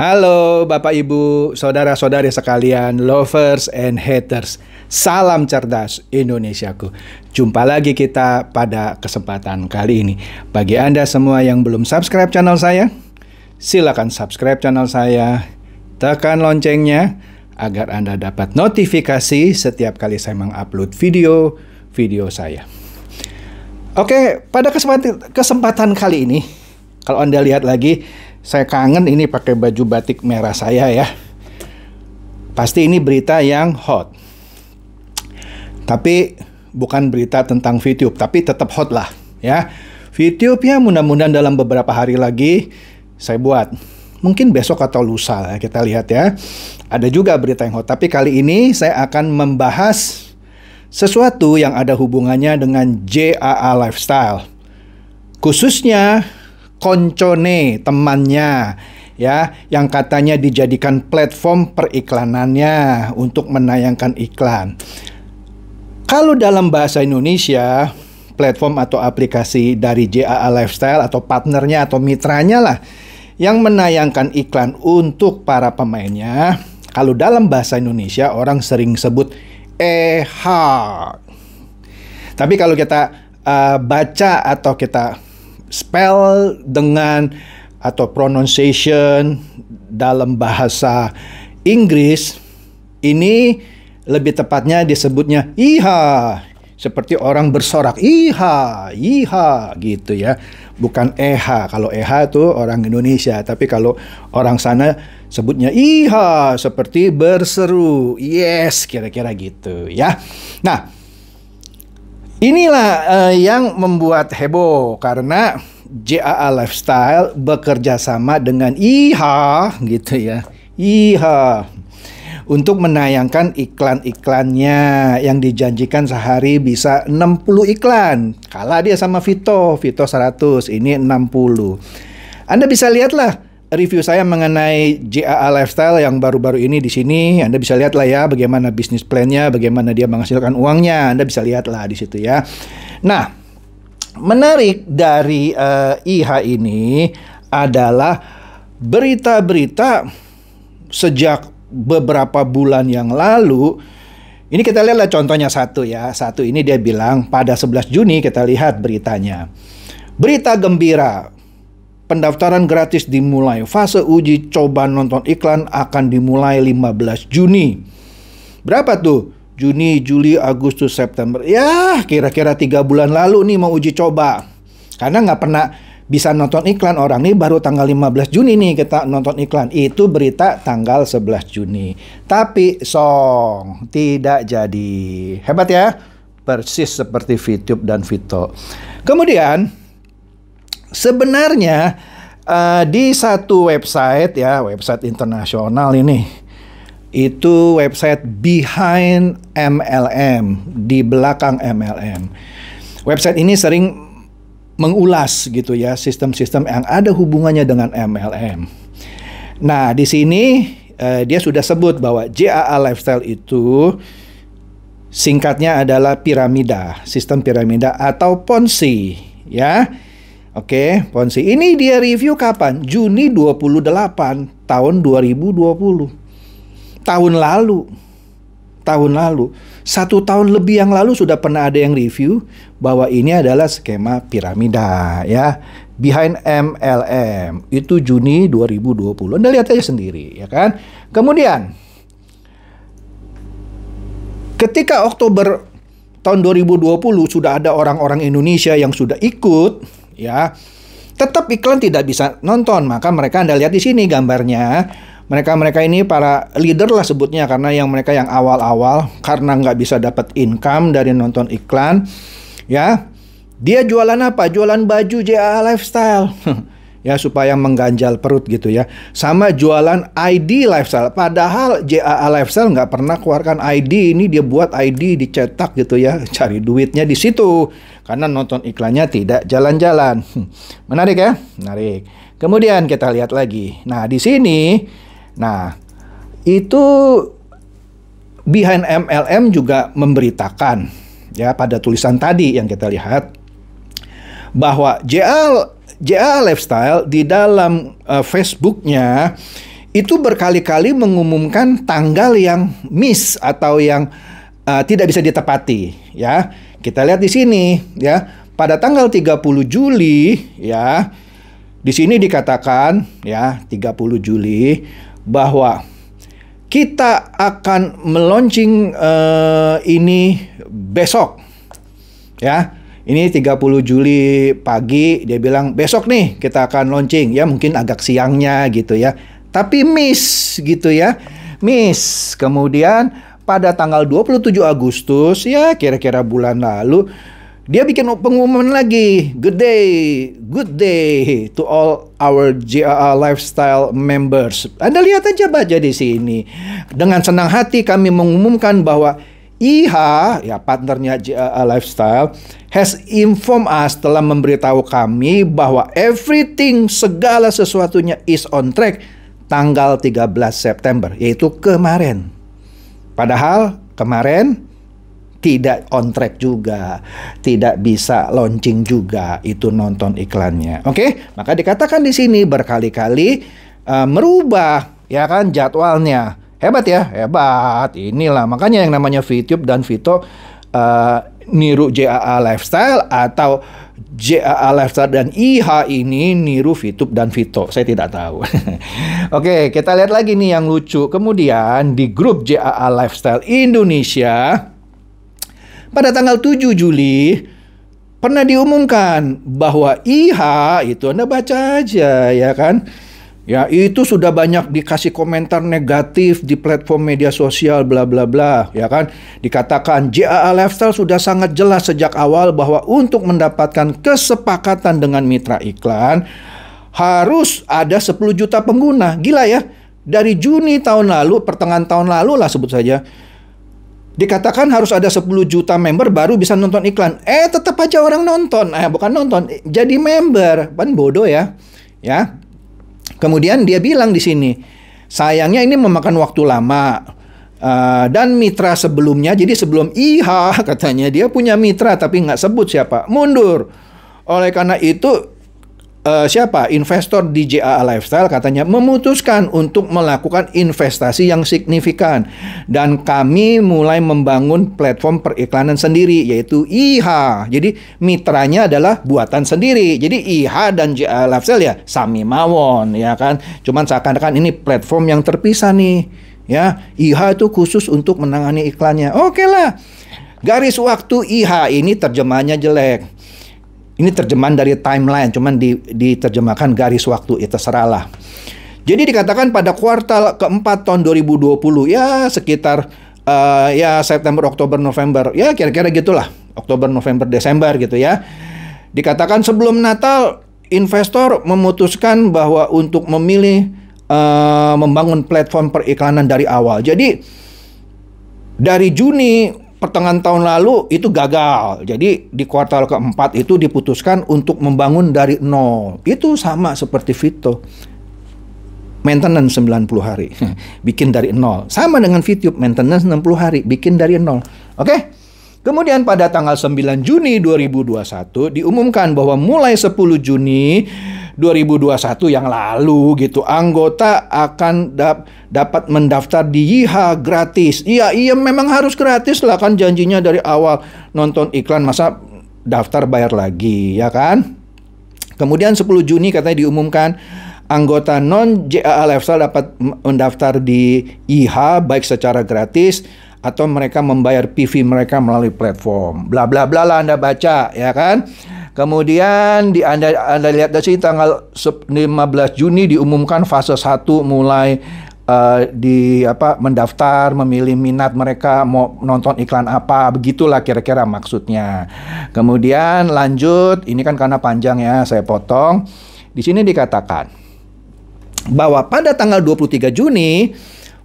Halo Bapak Ibu, saudara-saudari sekalian, lovers and haters. Salam cerdas Indonesiaku. Jumpa lagi kita pada kesempatan kali ini. Bagi Anda semua yang belum subscribe channel saya, silakan subscribe channel saya. Tekan loncengnya agar Anda dapat notifikasi setiap kali saya mengupload video video saya. Oke, pada kesempatan kesempatan kali ini kalau Anda lihat lagi saya kangen ini pakai baju batik merah saya ya. Pasti ini berita yang hot. Tapi bukan berita tentang VTube, tapi tetap hot lah ya. VTube ya mudah-mudahan dalam beberapa hari lagi saya buat. Mungkin besok atau lusa kita lihat ya. Ada juga berita yang hot, tapi kali ini saya akan membahas sesuatu yang ada hubungannya dengan JAA lifestyle. Khususnya koncone temannya ya yang katanya dijadikan platform periklanannya untuk menayangkan iklan. Kalau dalam bahasa Indonesia, platform atau aplikasi dari JAA Lifestyle atau partnernya atau mitranya lah yang menayangkan iklan untuk para pemainnya, kalau dalam bahasa Indonesia orang sering sebut EH. Tapi kalau kita uh, baca atau kita spell dengan atau pronunciation dalam bahasa Inggris ini lebih tepatnya disebutnya iha seperti orang bersorak iha iha gitu ya bukan eha eh kalau eha eh itu orang Indonesia tapi kalau orang sana sebutnya iha seperti berseru yes kira-kira gitu ya nah Inilah uh, yang membuat heboh karena JAA Lifestyle bekerja sama dengan IHA gitu ya. IHA untuk menayangkan iklan-iklannya yang dijanjikan sehari bisa 60 iklan. Kalah dia sama Vito, Vito 100, ini 60. Anda bisa lihatlah review saya mengenai JAA Lifestyle yang baru-baru ini di sini. Anda bisa lihat lah ya bagaimana bisnis plannya, bagaimana dia menghasilkan uangnya. Anda bisa lihat lah di situ ya. Nah, menarik dari uh, eh, IH ini adalah berita-berita sejak beberapa bulan yang lalu ini kita lihatlah contohnya satu ya. Satu ini dia bilang pada 11 Juni kita lihat beritanya. Berita gembira, Pendaftaran gratis dimulai. Fase uji coba nonton iklan akan dimulai 15 Juni. Berapa tuh? Juni, Juli, Agustus, September. Ya, kira-kira tiga bulan lalu nih mau uji coba. Karena nggak pernah bisa nonton iklan orang nih baru tanggal 15 Juni nih kita nonton iklan. Itu berita tanggal 11 Juni. Tapi song tidak jadi. Hebat ya? Persis seperti VTube dan Vito. Kemudian Sebenarnya uh, di satu website ya, website internasional ini itu website behind MLM, di belakang MLM. Website ini sering mengulas gitu ya sistem-sistem yang ada hubungannya dengan MLM. Nah, di sini uh, dia sudah sebut bahwa JAA lifestyle itu singkatnya adalah piramida, sistem piramida atau ponzi ya. Oke, Ponzi. Ini dia review kapan? Juni 28 tahun 2020. Tahun lalu. Tahun lalu. Satu tahun lebih yang lalu sudah pernah ada yang review bahwa ini adalah skema piramida ya. Behind MLM itu Juni 2020. Anda lihat aja sendiri ya kan. Kemudian ketika Oktober tahun 2020 sudah ada orang-orang Indonesia yang sudah ikut ya. Tetap iklan tidak bisa nonton, maka mereka Anda lihat di sini gambarnya. Mereka-mereka ini para leader lah sebutnya karena yang mereka yang awal-awal karena nggak bisa dapat income dari nonton iklan, ya. Dia jualan apa? Jualan baju JAA Lifestyle. ya supaya mengganjal perut gitu ya sama jualan ID lifestyle padahal JAA lifestyle nggak pernah keluarkan ID ini dia buat ID dicetak gitu ya cari duitnya di situ karena nonton iklannya tidak jalan-jalan. Menarik ya? Menarik. Kemudian kita lihat lagi. Nah, di sini nah itu behind MLM juga memberitakan ya pada tulisan tadi yang kita lihat bahwa JL JA Lifestyle di dalam uh, Facebooknya itu berkali-kali mengumumkan tanggal yang miss atau yang uh, tidak bisa ditepati ya kita lihat di sini ya, pada tanggal 30 Juli ya, di sini dikatakan ya 30 Juli bahwa kita akan meluncing uh, ini besok ya ini 30 Juli pagi dia bilang besok nih kita akan launching ya mungkin agak siangnya gitu ya tapi miss gitu ya miss kemudian pada tanggal 27 Agustus ya kira-kira bulan lalu dia bikin pengumuman lagi good day good day to all our JAA uh, uh, lifestyle members Anda lihat aja baca di sini dengan senang hati kami mengumumkan bahwa IH ya partnernya JAA uh, Lifestyle has informed us telah memberitahu kami bahwa everything segala sesuatunya is on track tanggal 13 September yaitu kemarin Padahal kemarin tidak on track juga, tidak bisa launching juga itu nonton iklannya. Oke, okay? maka dikatakan di sini berkali-kali uh, merubah ya kan jadwalnya. Hebat ya, hebat. Inilah makanya yang namanya VTube dan Vito uh, niru JAA Lifestyle atau JAA Lifestyle dan IH ini niru Fitup dan Vito. Saya tidak tahu. Oke, kita lihat lagi nih yang lucu. Kemudian di grup JAA Lifestyle Indonesia pada tanggal 7 Juli pernah diumumkan bahwa IH itu Anda baca aja ya kan Ya, itu sudah banyak dikasih komentar negatif di platform media sosial bla bla bla, ya kan? Dikatakan JAA Lifestyle sudah sangat jelas sejak awal bahwa untuk mendapatkan kesepakatan dengan mitra iklan harus ada 10 juta pengguna. Gila ya. Dari Juni tahun lalu, pertengahan tahun lalu lah sebut saja, dikatakan harus ada 10 juta member baru bisa nonton iklan. Eh tetap aja orang nonton. Eh bukan nonton, jadi member. Kan bodoh ya. Ya. Kemudian dia bilang di sini, sayangnya ini memakan waktu lama. Uh, dan mitra sebelumnya, jadi sebelum iha katanya dia punya mitra tapi nggak sebut siapa, mundur. Oleh karena itu uh, siapa investor di JAA Lifestyle katanya memutuskan untuk melakukan investasi yang signifikan dan kami mulai membangun platform periklanan sendiri yaitu IH. Jadi mitranya adalah buatan sendiri. Jadi IH dan JAA Lifestyle ya sami mawon ya kan. Cuman seakan-akan ini platform yang terpisah nih. Ya, IH itu khusus untuk menangani iklannya. Oke okay lah. Garis waktu IH ini terjemahannya jelek ini terjemahan dari timeline, cuman di, diterjemahkan garis waktu, itu ya seralah. Jadi dikatakan pada kuartal keempat tahun 2020, ya sekitar uh, ya September, Oktober, November, ya kira-kira gitulah. Oktober, November, Desember gitu ya. Dikatakan sebelum Natal, investor memutuskan bahwa untuk memilih uh, membangun platform periklanan dari awal. Jadi dari Juni pertengahan tahun lalu itu gagal. Jadi di kuartal keempat itu diputuskan untuk membangun dari nol. Itu sama seperti Vito. Maintenance 90 hari, bikin dari nol. Sama dengan Vito. maintenance 60 hari, bikin dari nol. Oke? Kemudian pada tanggal 9 Juni 2021 diumumkan bahwa mulai 10 Juni 2021 yang lalu gitu. Anggota akan dap dapat mendaftar di YIHA gratis. Iya, iya memang harus gratis lah kan janjinya dari awal nonton iklan masa daftar bayar lagi ya kan. Kemudian 10 Juni katanya diumumkan anggota non JAA Lifestyle dapat mendaftar di IH baik secara gratis atau mereka membayar PV mereka melalui platform. Bla bla bla lah Anda baca ya kan. Kemudian di Anda Anda lihat dari sini tanggal 15 Juni diumumkan fase 1 mulai uh, di apa mendaftar, memilih minat mereka mau nonton iklan apa, begitulah kira-kira maksudnya. Kemudian lanjut, ini kan karena panjang ya, saya potong. Di sini dikatakan bahwa pada tanggal 23 Juni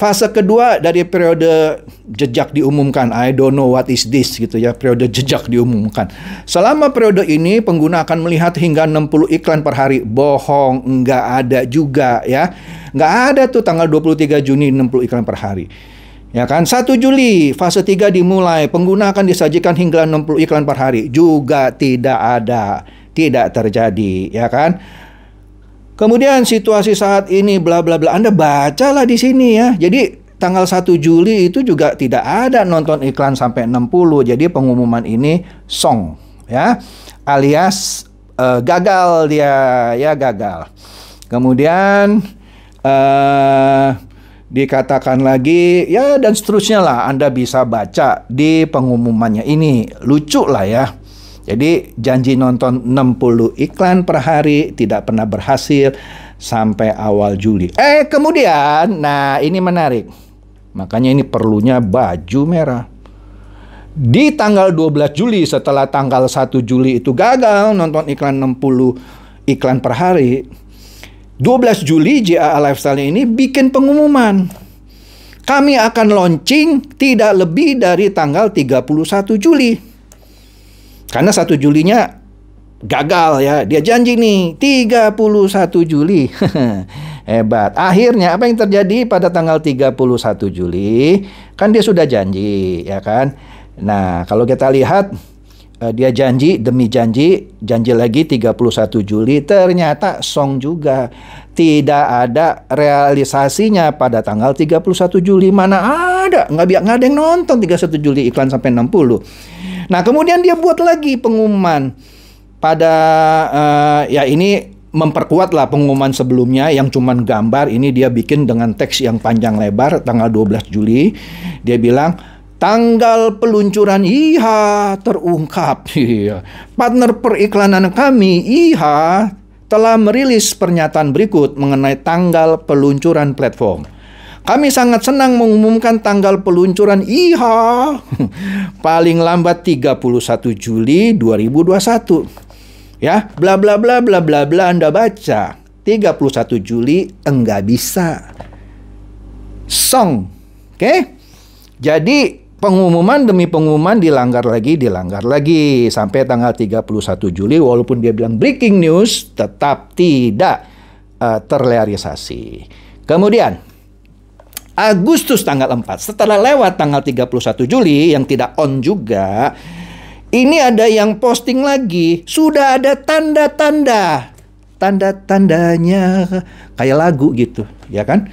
Fase kedua dari periode jejak diumumkan, I don't know what is this gitu ya, periode jejak diumumkan. Selama periode ini pengguna akan melihat hingga 60 iklan per hari. Bohong, nggak ada juga ya. Nggak ada tuh tanggal 23 Juni 60 iklan per hari. Ya kan? 1 Juli fase 3 dimulai, pengguna akan disajikan hingga 60 iklan per hari. Juga tidak ada, tidak terjadi, ya kan? Kemudian situasi saat ini bla bla bla. Anda bacalah di sini ya. Jadi tanggal 1 Juli itu juga tidak ada nonton iklan sampai 60. Jadi pengumuman ini song ya. Alias uh, gagal dia ya gagal. Kemudian uh, dikatakan lagi ya dan seterusnya lah Anda bisa baca di pengumumannya ini. Lucu lah ya. Jadi janji nonton 60 iklan per hari tidak pernah berhasil sampai awal Juli. Eh kemudian, nah ini menarik. Makanya ini perlunya baju merah. Di tanggal 12 Juli setelah tanggal 1 Juli itu gagal nonton iklan 60 iklan per hari. 12 Juli JAA Lifestyle ini bikin pengumuman. Kami akan launching tidak lebih dari tanggal 31 Juli. Karena 1 Julinya gagal ya. Dia janji nih 31 Juli. Hebat. Akhirnya apa yang terjadi pada tanggal 31 Juli? Kan dia sudah janji, ya kan? Nah, kalau kita lihat eh, dia janji demi janji, janji lagi 31 Juli, ternyata song juga. Tidak ada realisasinya pada tanggal 31 Juli. Mana ada? Nggak, nggak ada yang nonton 31 Juli iklan sampai 60. Nah, kemudian dia buat lagi pengumuman pada uh, ya ini memperkuatlah pengumuman sebelumnya yang cuman gambar ini dia bikin dengan teks yang panjang lebar tanggal 12 Juli. Dia bilang tanggal peluncuran IHA terungkap. Iya. Partner periklanan kami IHA telah merilis pernyataan berikut mengenai tanggal peluncuran platform. Kami sangat senang mengumumkan tanggal peluncuran IHA paling lambat 31 Juli 2021. Ya, bla bla bla bla bla bla Anda baca. 31 Juli enggak bisa. Song. Oke? Okay? Jadi pengumuman demi pengumuman dilanggar lagi, dilanggar lagi sampai tanggal 31 Juli walaupun dia bilang breaking news tetap tidak uh, terrealisasi. Kemudian Agustus tanggal 4. Setelah lewat tanggal 31 Juli yang tidak on juga, ini ada yang posting lagi, sudah ada tanda-tanda. Tanda-tandanya kayak lagu gitu, ya kan?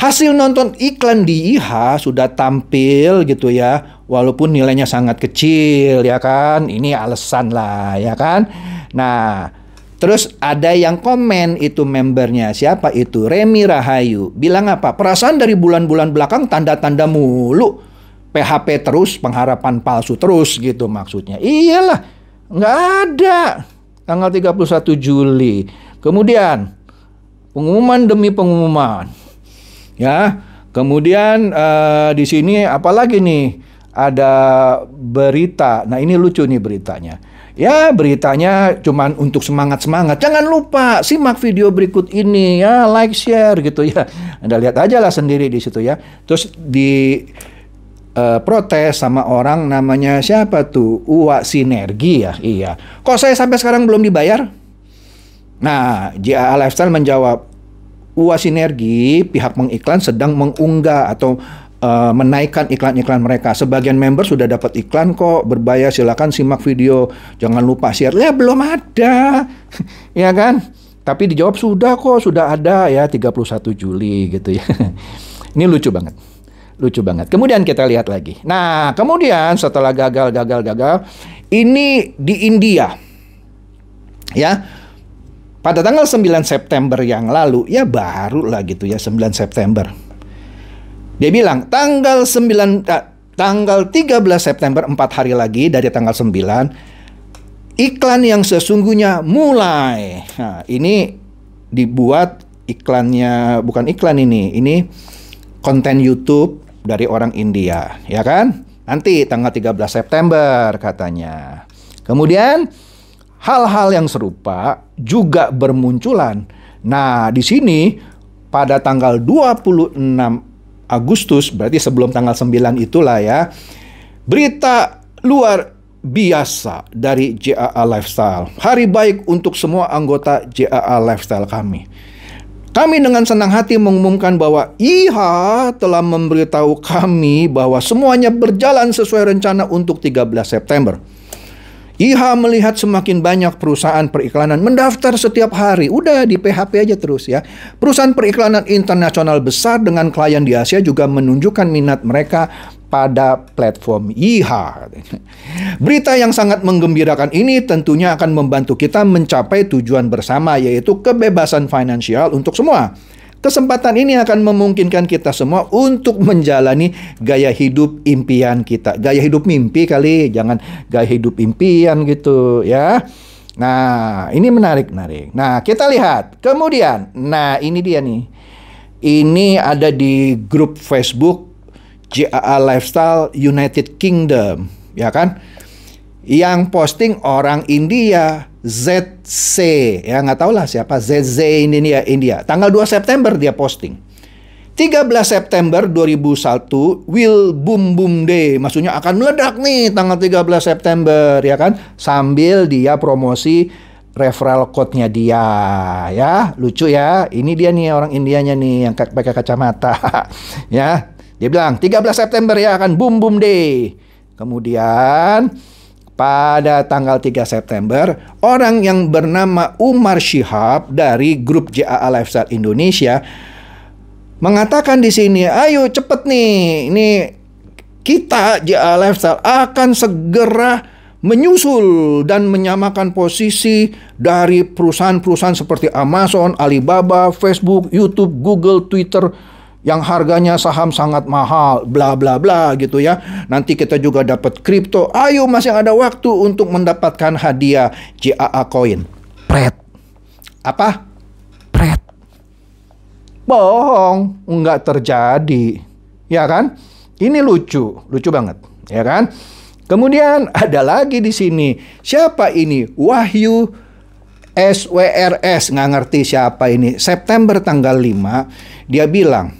Hasil nonton iklan di IH sudah tampil gitu ya, walaupun nilainya sangat kecil ya kan. Ini alasan lah ya kan. Nah, Terus ada yang komen itu membernya siapa itu Remi Rahayu bilang apa perasaan dari bulan-bulan belakang tanda-tanda mulu PHP terus pengharapan palsu terus gitu maksudnya iyalah nggak ada tanggal 31 Juli kemudian pengumuman demi pengumuman ya kemudian eh, di sini apalagi nih ada berita nah ini lucu nih beritanya Ya, beritanya cuma untuk semangat-semangat. Jangan lupa simak video berikut ini ya, like, share gitu ya. Anda lihat aja lah sendiri di situ ya. Terus di uh, protes sama orang namanya siapa tuh? Uwa Sinergi ya. Iya. Kok saya sampai sekarang belum dibayar? Nah, JAA Lifestyle menjawab, Uwa Sinergi, pihak mengiklan sedang mengunggah atau uh, menaikkan iklan-iklan mereka. Sebagian member sudah dapat iklan kok, berbayar silakan simak video. Jangan lupa share. Ya belum ada. ya kan? Tapi dijawab sudah kok, sudah ada ya 31 Juli gitu ya. Ini lucu banget. Lucu banget. Kemudian kita lihat lagi. Nah, kemudian setelah gagal gagal gagal, ini di India. Ya. Pada tanggal 9 September yang lalu ya baru lah gitu ya 9 September dia bilang tanggal 9 eh, tanggal 13 September 4 hari lagi dari tanggal 9 iklan yang sesungguhnya mulai. Nah, ini dibuat iklannya bukan iklan ini. Ini konten YouTube dari orang India, ya kan? Nanti tanggal 13 September katanya. Kemudian hal-hal yang serupa juga bermunculan. Nah, di sini pada tanggal 26 Agustus, berarti sebelum tanggal 9 itulah ya. Berita luar biasa dari JAA Lifestyle. Hari baik untuk semua anggota JAA Lifestyle kami. Kami dengan senang hati mengumumkan bahwa IHA telah memberitahu kami bahwa semuanya berjalan sesuai rencana untuk 13 September. IHA melihat semakin banyak perusahaan periklanan mendaftar setiap hari. Udah di PHP aja terus ya. Perusahaan periklanan internasional besar dengan klien di Asia juga menunjukkan minat mereka pada platform IHA. Berita yang sangat menggembirakan ini tentunya akan membantu kita mencapai tujuan bersama yaitu kebebasan finansial untuk semua. Kesempatan ini akan memungkinkan kita semua untuk menjalani gaya hidup impian kita. Gaya hidup mimpi kali, jangan gaya hidup impian gitu ya. Nah, ini menarik-menarik. Nah, kita lihat. Kemudian, nah ini dia nih. Ini ada di grup Facebook JAA Lifestyle United Kingdom, ya kan? Yang posting orang India ZC ya nggak tahu lah siapa ZZ ini dia India tanggal 2 September dia posting 13 September 2001 will boom boom day maksudnya akan meledak nih tanggal 13 September ya kan sambil dia promosi referral code-nya dia ya lucu ya ini dia nih orang Indianya nih yang pakai kacamata ya dia bilang 13 September ya akan boom boom day kemudian pada tanggal 3 September, orang yang bernama Umar Syihab dari grup JAA Lifestyle Indonesia mengatakan di sini, "Ayo cepet nih, ini kita JAA Lifestyle akan segera menyusul dan menyamakan posisi dari perusahaan-perusahaan seperti Amazon, Alibaba, Facebook, YouTube, Google, Twitter, yang harganya saham sangat mahal, bla bla bla gitu ya. Nanti kita juga dapat kripto. Ayo mas yang ada waktu untuk mendapatkan hadiah JAA coin. Pret. Apa? Pret. Bohong, nggak terjadi. Ya kan? Ini lucu, lucu banget, ya kan? Kemudian ada lagi di sini. Siapa ini? Wahyu SWRS nggak ngerti siapa ini. September tanggal 5 dia bilang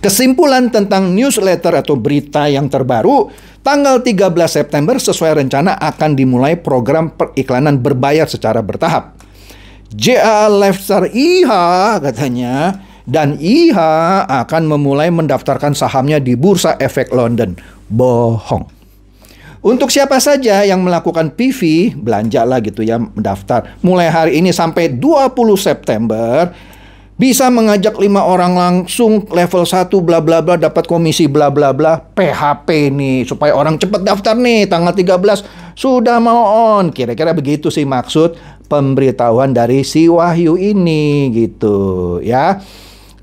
Kesimpulan tentang newsletter atau berita yang terbaru, tanggal 13 September sesuai rencana akan dimulai program periklanan berbayar secara bertahap. JA Lifestar IH katanya dan IH akan memulai mendaftarkan sahamnya di Bursa Efek London. Bohong. Untuk siapa saja yang melakukan PV, belanja lah gitu ya, mendaftar. Mulai hari ini sampai 20 September, bisa mengajak lima orang langsung level 1 bla bla bla dapat komisi bla bla bla PHP nih supaya orang cepat daftar nih tanggal 13 sudah mau on kira-kira begitu sih maksud pemberitahuan dari si Wahyu ini gitu ya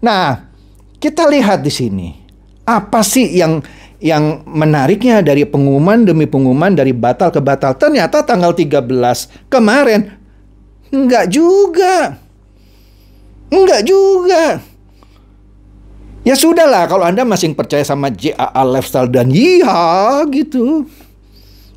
nah kita lihat di sini apa sih yang yang menariknya dari pengumuman demi pengumuman dari batal ke batal ternyata tanggal 13 kemarin enggak juga Enggak juga. Ya sudahlah kalau Anda masih percaya sama JAA lifestyle dan iya gitu.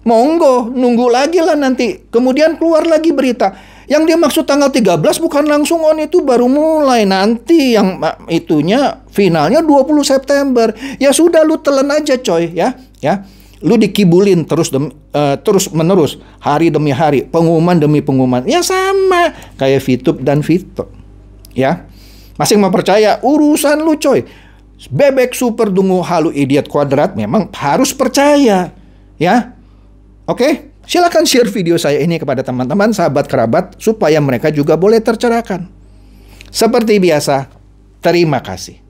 Monggo, nunggu lagi lah nanti. Kemudian keluar lagi berita. Yang dia maksud tanggal 13 bukan langsung on itu baru mulai. Nanti yang eh, itunya finalnya 20 September. Ya sudah lu telan aja coy ya. Ya lu dikibulin terus demi, uh, eh, terus menerus hari demi hari pengumuman demi pengumuman ya sama kayak Fitup dan Fitup ya. Masih mempercaya urusan lu coy. Bebek super dungu halu idiot kuadrat memang harus percaya, ya. Oke, silakan share video saya ini kepada teman-teman, sahabat kerabat supaya mereka juga boleh tercerahkan. Seperti biasa, terima kasih.